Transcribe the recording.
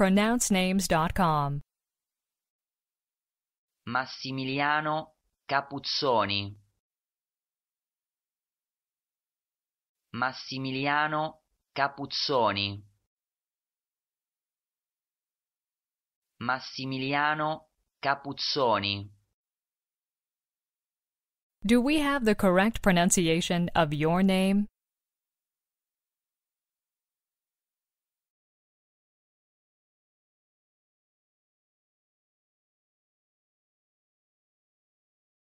pronouncenames.com. Massimiliano Capuzzoni Massimiliano Capuzzoni Massimiliano Capuzzoni Do we have the correct pronunciation of your name?